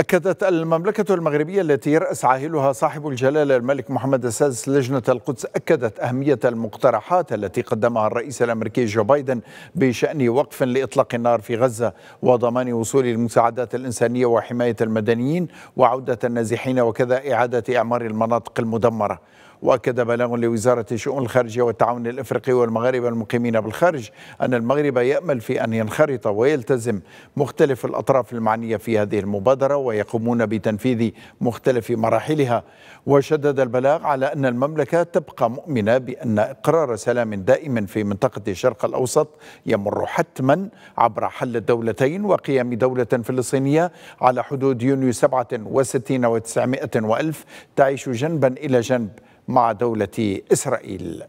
أكدت المملكة المغربية التي يرأس عاهلها صاحب الجلالة الملك محمد السادس لجنة القدس أكدت أهمية المقترحات التي قدمها الرئيس الأمريكي جو بايدن بشأن وقف لإطلاق النار في غزة وضمان وصول المساعدات الإنسانية وحماية المدنيين وعودة النازحين وكذا إعادة إعمار المناطق المدمرة واكد بلاغ لوزاره الشؤون الخارجيه والتعاون الافريقي والمغاربه المقيمين بالخارج ان المغرب يامل في ان ينخرط ويلتزم مختلف الاطراف المعنيه في هذه المبادره ويقومون بتنفيذ مختلف مراحلها وشدد البلاغ على ان المملكه تبقى مؤمنه بان اقرار سلام دائم في منطقه الشرق الاوسط يمر حتما عبر حل الدولتين وقيام دوله فلسطينيه على حدود يونيو 67 و900 و1000 تعيش جنبا الى جنب مع دولة إسرائيل